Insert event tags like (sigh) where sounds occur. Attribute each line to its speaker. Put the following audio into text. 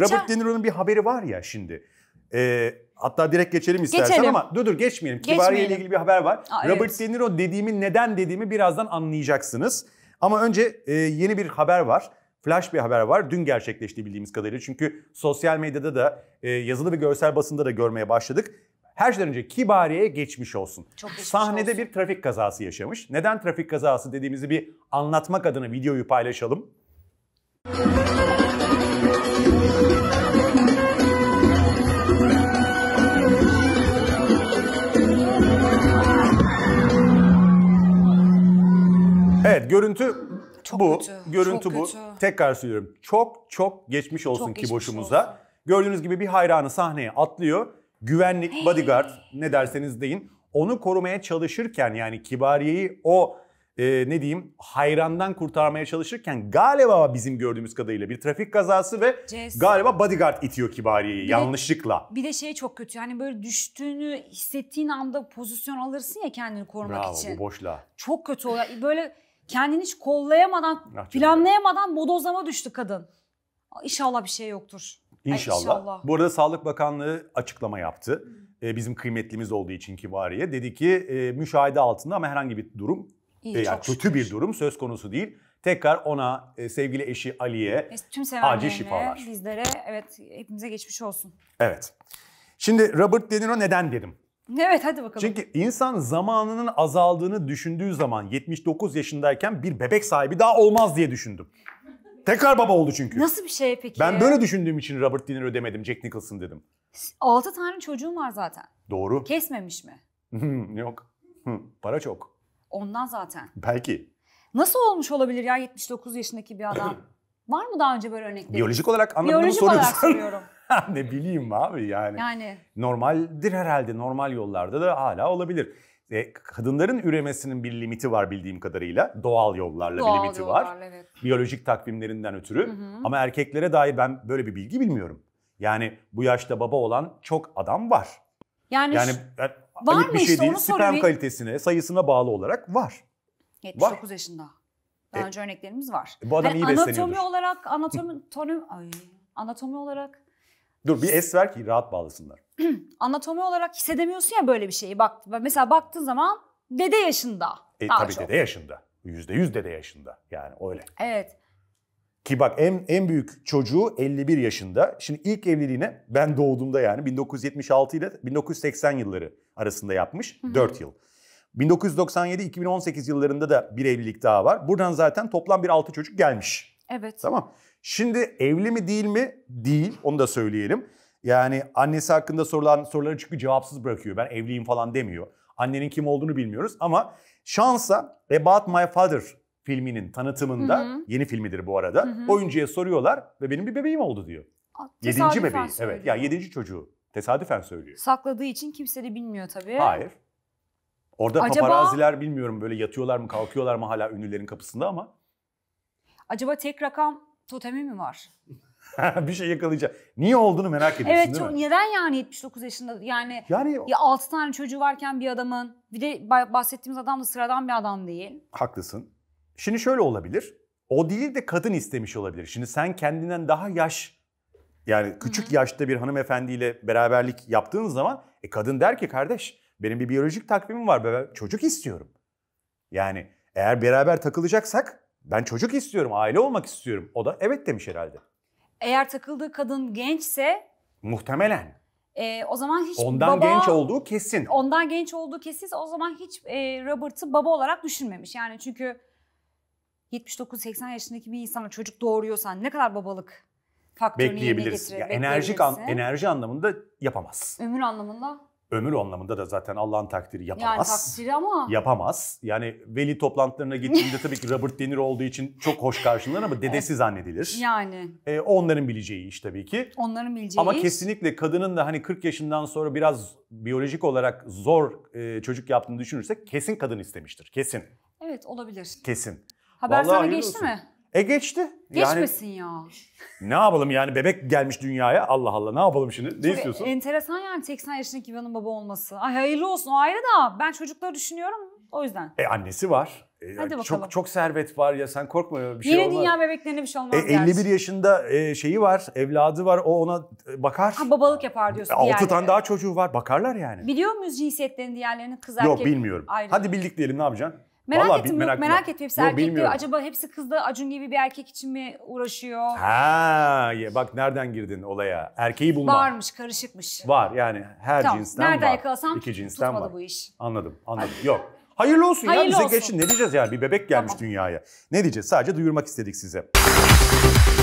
Speaker 1: Robert De Niro'nun bir haberi var ya şimdi. E, hatta direkt geçelim istersen geçelim. ama dur dur geçmeyelim. Kibariye ile ilgili bir haber var. Aa, Robert evet. De Niro dediğimi neden dediğimi birazdan anlayacaksınız. Ama önce e, yeni bir haber var. Flash bir haber var. Dün gerçekleşti bildiğimiz kadarıyla. Çünkü sosyal medyada da e, yazılı ve görsel basında da görmeye başladık. Her şeyden önce Kibariye'ye geçmiş olsun. Çok geçmiş Sahnede olsun. bir trafik kazası yaşamış. Neden trafik kazası dediğimizi bir anlatmak adına videoyu paylaşalım. görüntü çok bu. Kötü. Görüntü çok bu. Kötü. Tekrar söylüyorum. Çok çok geçmiş olsun ki boşumuza. Gördüğünüz gibi bir hayranı sahneye atlıyor. Güvenlik, hey. bodyguard ne derseniz deyin. Onu korumaya çalışırken yani Kibariye'yi o e, ne diyeyim hayrandan kurtarmaya çalışırken galiba bizim gördüğümüz kadarıyla bir trafik kazası ve CS. galiba bodyguard itiyor Kibariye'yi yanlışlıkla.
Speaker 2: Bir de şey çok kötü yani böyle düştüğünü hissettiğin anda pozisyon alırsın ya kendini korumak Bravo, için. Bravo boşla. Çok kötü oluyor. Böyle kendini hiç kollayamadan, ah, planlayamadan bodozlama düştü kadın. İnşallah bir şey yoktur.
Speaker 1: İnşallah. Ay, inşallah. Bu arada Sağlık Bakanlığı açıklama yaptı. Ee, bizim kıymetlimiz olduğu için kibariye. Dedi ki e, müşahede altında ama herhangi bir durum, İyi, e, yani kötü bir durum söz konusu değil. Tekrar ona e, sevgili eşi Ali'ye e,
Speaker 2: tüm acil şifalar. Bizlere evet hepimize geçmiş olsun.
Speaker 1: Evet. Şimdi Robert De Niro neden dedim?
Speaker 2: Evet hadi bakalım. Çünkü
Speaker 1: insan zamanının azaldığını düşündüğü zaman 79 yaşındayken bir bebek sahibi daha olmaz diye düşündüm. Tekrar baba oldu çünkü. Nasıl
Speaker 2: bir şey peki? Ben böyle
Speaker 1: düşündüğüm için Robert De Niro ödemedim, Jack Nicholson dedim.
Speaker 2: 6 tane çocuğum var zaten. Doğru. Kesmemiş mi?
Speaker 1: (laughs) Yok. Para çok.
Speaker 2: Ondan zaten. Belki. Nasıl olmuş olabilir ya 79 yaşındaki bir adam? (clears throat) Var mı daha önce böyle örnekler? Biyolojik olarak anlamını soruyorsun. Biyolojik olarak (laughs) soruyorum.
Speaker 1: (laughs) ne bileyim abi yani. Yani. Normaldir herhalde. Normal yollarda da hala olabilir. E, kadınların üremesinin bir limiti var bildiğim kadarıyla. Doğal yollarla Doğal bir limiti yollarla, var. Evet. Biyolojik takvimlerinden ötürü. Hı hı. Ama erkeklere dair ben böyle bir bilgi bilmiyorum. Yani bu yaşta baba olan çok adam var. Yani, yani var bir şey işte, değil, sperm soruyorum. kalitesine, sayısına bağlı olarak var.
Speaker 2: 79 var. yaşında. Daha e, önce örneklerimiz var. Bu adam yani iyi anatomi besleniyordur. olarak anatomi (laughs) tonu ay anatomi olarak
Speaker 1: Dur bir es ver ki rahat bağlasınlar.
Speaker 2: (clears throat) anatomi olarak hissedemiyorsun ya böyle bir şeyi. Bak mesela baktığın zaman dede yaşında. E, tabii çok. dede
Speaker 1: yaşında. Yüzde yüz dede yaşında. Yani öyle. Evet. Ki bak en, en büyük çocuğu 51 yaşında. Şimdi ilk evliliğine ben doğduğumda yani 1976 ile 1980 yılları arasında yapmış. hı 4 yıl. 1997-2018 yıllarında da bir evlilik daha var. Buradan zaten toplam bir 6 çocuk gelmiş. Evet. Tamam. Şimdi evli mi değil mi? Değil. Onu da söyleyelim. Yani annesi hakkında sorulan soruları çünkü cevapsız bırakıyor. Ben evliyim falan demiyor. Annenin kim olduğunu bilmiyoruz ama şansa About My Father filminin tanıtımında hı hı. yeni filmidir bu arada. Hı hı. Oyuncuya soruyorlar ve benim bir bebeğim oldu diyor.
Speaker 2: yedinci bebeği. Evet. Ya
Speaker 1: yani yedinci çocuğu tesadüfen söylüyor.
Speaker 2: Sakladığı için kimse de bilmiyor tabii. Hayır.
Speaker 1: Orada Acaba... paparaziler bilmiyorum böyle yatıyorlar mı kalkıyorlar mı hala ünlülerin kapısında ama.
Speaker 2: Acaba tek rakam totemi mi var?
Speaker 1: (laughs) bir şey yakalayacak. Niye olduğunu merak ediyorsun evet, değil mi? Evet
Speaker 2: neden yani 79 yaşında yani, yani ya 6 tane çocuğu varken bir adamın bir de bahsettiğimiz adam da sıradan bir adam değil.
Speaker 1: Haklısın. Şimdi şöyle olabilir. O değil de kadın istemiş olabilir. Şimdi sen kendinden daha yaş yani küçük Hı-hı. yaşta bir hanımefendiyle beraberlik yaptığın zaman e kadın der ki kardeş benim bir biyolojik takvimim var. Ben çocuk istiyorum. Yani eğer beraber takılacaksak ben çocuk istiyorum, aile olmak istiyorum. O da evet demiş herhalde.
Speaker 2: Eğer takıldığı kadın gençse...
Speaker 1: Muhtemelen.
Speaker 2: E, o zaman hiç ondan baba... genç olduğu kesin. Ondan genç olduğu kesin. O zaman hiç e, Robert'ı baba olarak düşünmemiş. Yani çünkü 79-80 yaşındaki bir insana çocuk doğuruyorsan ne kadar babalık faktörünü yerine getirir. Ya enerjik an, enerji
Speaker 1: anlamında yapamaz.
Speaker 2: Ömür anlamında?
Speaker 1: ömür anlamında da zaten Allah'ın takdiri yapamaz. Yani takdir ama. Yapamaz. Yani veli toplantılarına gittiğinde tabii ki Robert De Niro olduğu için çok hoş karşılanır ama dedesi zannedilir. (laughs) Yani. E, onların bileceği iş tabii ki.
Speaker 2: Onların bileceği Ama iş. kesinlikle
Speaker 1: kadının da hani 40 yaşından sonra biraz biyolojik olarak zor e, çocuk yaptığını düşünürsek kesin kadın istemiştir. Kesin.
Speaker 2: Evet olabilir. Kesin. Haber Vallahi sana geçti olsun. mi?
Speaker 1: E geçti. Geçmesin yani, ya. Ne yapalım yani bebek gelmiş dünyaya Allah Allah ne yapalım şimdi ne Tabii istiyorsun?
Speaker 2: Enteresan yani 80 yaşındaki İvan'ın baba olması. Ay hayırlı olsun o ayrı da ben çocukları düşünüyorum o yüzden.
Speaker 1: E annesi var. E, Hadi bakalım. Çok çok servet var ya sen korkma bir şey olmaz. Yine dünya
Speaker 2: bebeklerine bir şey olmaz. E, 51 gerçi.
Speaker 1: yaşında e, şeyi var, evladı var. O ona e, bakar. Ha
Speaker 2: babalık yapar diyorsun. 6 tane
Speaker 1: daha çocuğu var. Bakarlar yani.
Speaker 2: Biliyor muyuz cinsiyetlerin diğerlerinin kız erkek? Yok bilmiyorum. Ayrı. Hadi
Speaker 1: bildik diyelim ne yapacaksın? Merak Vallahi ettim. Merak, merak ettim. Hepsi yok, erkek bilmiyorum. diyor. Acaba
Speaker 2: hepsi kız da Acun gibi bir erkek için mi uğraşıyor?
Speaker 1: Ha, bak nereden girdin olaya? Erkeği bulma. Varmış, karışıkmış. Var yani her tamam. cinsten nereden var. Nereden yakalasam İki cinsten tutmadı var. bu iş. Anladım, anladım. yok. Hayırlı olsun Hayırlı ya bize olsun. geçin. Ne diyeceğiz yani? Bir bebek gelmiş tamam. dünyaya. Ne diyeceğiz? Sadece duyurmak istedik size.